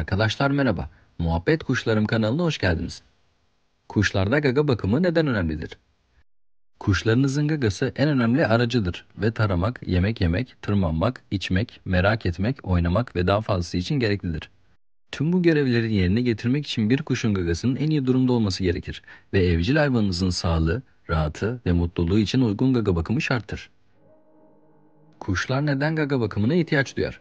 Arkadaşlar merhaba. Muhabbet Kuşlarım kanalına hoş geldiniz. Kuşlarda gaga bakımı neden önemlidir? Kuşlarınızın gagası en önemli aracıdır ve taramak, yemek yemek, tırmanmak, içmek, merak etmek, oynamak ve daha fazlası için gereklidir. Tüm bu görevleri yerine getirmek için bir kuşun gagasının en iyi durumda olması gerekir ve evcil hayvanınızın sağlığı, rahatı ve mutluluğu için uygun gaga bakımı şarttır. Kuşlar neden gaga bakımına ihtiyaç duyar?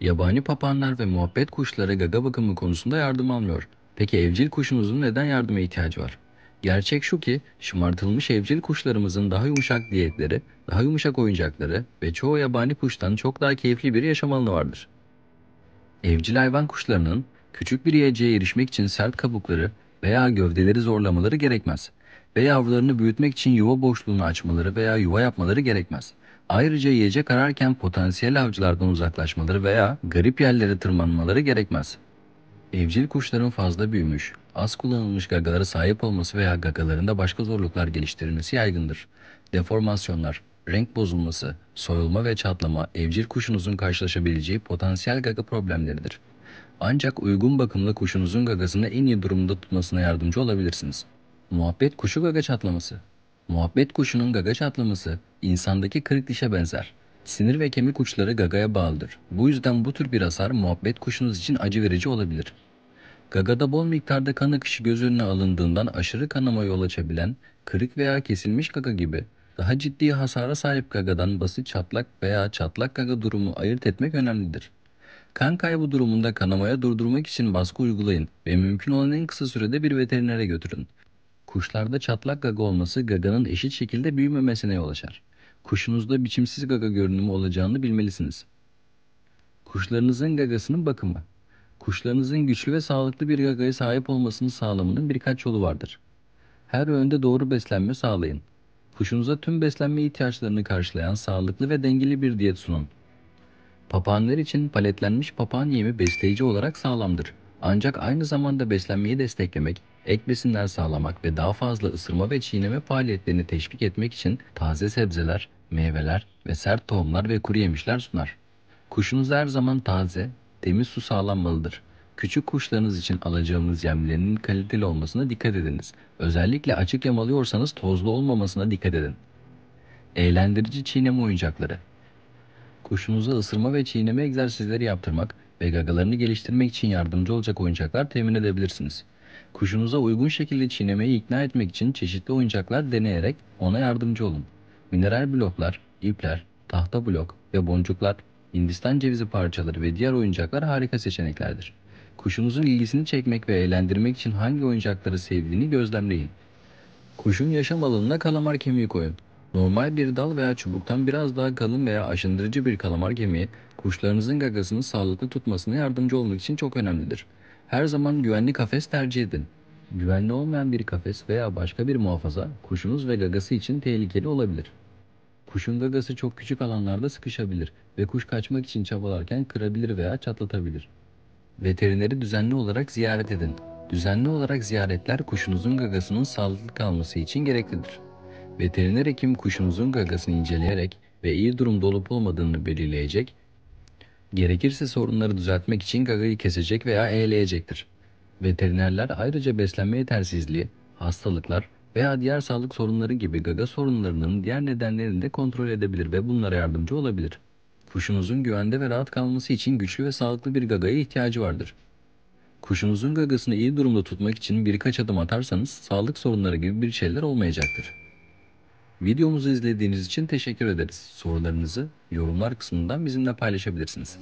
Yabani papağanlar ve muhabbet kuşları gaga bakımı konusunda yardım almıyor. Peki evcil kuşumuzun neden yardıma ihtiyacı var? Gerçek şu ki şımartılmış evcil kuşlarımızın daha yumuşak diyetleri, daha yumuşak oyuncakları ve çoğu yabani kuştan çok daha keyifli bir yaşam alanı vardır. Evcil hayvan kuşlarının küçük bir yiyeceğe erişmek için sert kabukları veya gövdeleri zorlamaları gerekmez ve yavrularını büyütmek için yuva boşluğunu açmaları veya yuva yapmaları gerekmez. Ayrıca yiyecek ararken potansiyel avcılardan uzaklaşmaları veya garip yerlere tırmanmaları gerekmez. Evcil kuşların fazla büyümüş, az kullanılmış gagalara sahip olması veya gagalarında başka zorluklar geliştirilmesi yaygındır. Deformasyonlar, renk bozulması, soyulma ve çatlama evcil kuşunuzun karşılaşabileceği potansiyel gaga problemleridir. Ancak uygun bakımlı kuşunuzun gagasını en iyi durumda tutmasına yardımcı olabilirsiniz. Muhabbet kuşu gaga çatlaması Muhabbet kuşunun gagaç atlaması insandaki kırık dişe benzer. Sinir ve kemik uçları gagaya bağlıdır. Bu yüzden bu tür bir hasar muhabbet kuşunuz için acı verici olabilir. Gagada bol miktarda kan akışı göz önüne alındığından aşırı kanama yol açabilen kırık veya kesilmiş gaga gibi daha ciddi hasara sahip gagadan basit çatlak veya çatlak gaga durumu ayırt etmek önemlidir. Kan kaybı durumunda kanamaya durdurmak için baskı uygulayın ve mümkün olan en kısa sürede bir veterinere götürün. Kuşlarda çatlak gaga olması gaganın eşit şekilde büyümemesine yol açar. Kuşunuzda biçimsiz gaga görünümü olacağını bilmelisiniz. Kuşlarınızın gagasının bakımı Kuşlarınızın güçlü ve sağlıklı bir gagaya sahip olmasını sağlamanın birkaç yolu vardır. Her öğünde doğru beslenme sağlayın. Kuşunuza tüm beslenme ihtiyaçlarını karşılayan sağlıklı ve dengeli bir diyet sunun. Papağanlar için paletlenmiş papağan yemi besleyici olarak sağlamdır. Ancak aynı zamanda beslenmeyi desteklemek, ek besinler sağlamak ve daha fazla ısırma ve çiğneme faaliyetlerini teşvik etmek için taze sebzeler, meyveler ve sert tohumlar ve kuru yemişler sunar. Kuşunuz her zaman taze, temiz su sağlanmalıdır. Küçük kuşlarınız için alacağınız yemlerinin kaliteli olmasına dikkat ediniz. Özellikle açık yem alıyorsanız tozlu olmamasına dikkat edin. Eğlendirici çiğneme oyuncakları. Kuşunuza ısırma ve çiğneme egzersizleri yaptırmak, ve gagalarını geliştirmek için yardımcı olacak oyuncaklar temin edebilirsiniz. Kuşunuza uygun şekilde çiğnemeyi ikna etmek için çeşitli oyuncaklar deneyerek ona yardımcı olun. Mineral bloklar, ipler, tahta blok ve boncuklar, Hindistan cevizi parçaları ve diğer oyuncaklar harika seçeneklerdir. Kuşunuzun ilgisini çekmek ve eğlendirmek için hangi oyuncakları sevdiğini gözlemleyin. Kuşun yaşam alanına kalamar kemiği koyun. Normal bir dal veya çubuktan biraz daha kalın veya aşındırıcı bir kalamar gemiyi kuşlarınızın gagasını sağlıklı tutmasına yardımcı olmak için çok önemlidir. Her zaman güvenli kafes tercih edin. Güvenli olmayan bir kafes veya başka bir muhafaza kuşunuz ve gagası için tehlikeli olabilir. Kuşun gagası çok küçük alanlarda sıkışabilir ve kuş kaçmak için çabalarken kırabilir veya çatlatabilir. Veterineri düzenli olarak ziyaret edin. Düzenli olarak ziyaretler kuşunuzun gagasının sağlıklı kalması için gereklidir. Veteriner hekim kuşunuzun gagasını inceleyerek ve iyi durumda olup olmadığını belirleyecek, gerekirse sorunları düzeltmek için gagayı kesecek veya eğleyecektir. Veterinerler ayrıca beslenme yetersizliği, hastalıklar veya diğer sağlık sorunları gibi gaga sorunlarının diğer nedenlerini de kontrol edebilir ve bunlara yardımcı olabilir. Kuşunuzun güvende ve rahat kalması için güçlü ve sağlıklı bir gagaya ihtiyacı vardır. Kuşunuzun gagasını iyi durumda tutmak için birkaç adım atarsanız sağlık sorunları gibi bir şeyler olmayacaktır. Videomuzu izlediğiniz için teşekkür ederiz. Sorularınızı yorumlar kısmından bizimle paylaşabilirsiniz.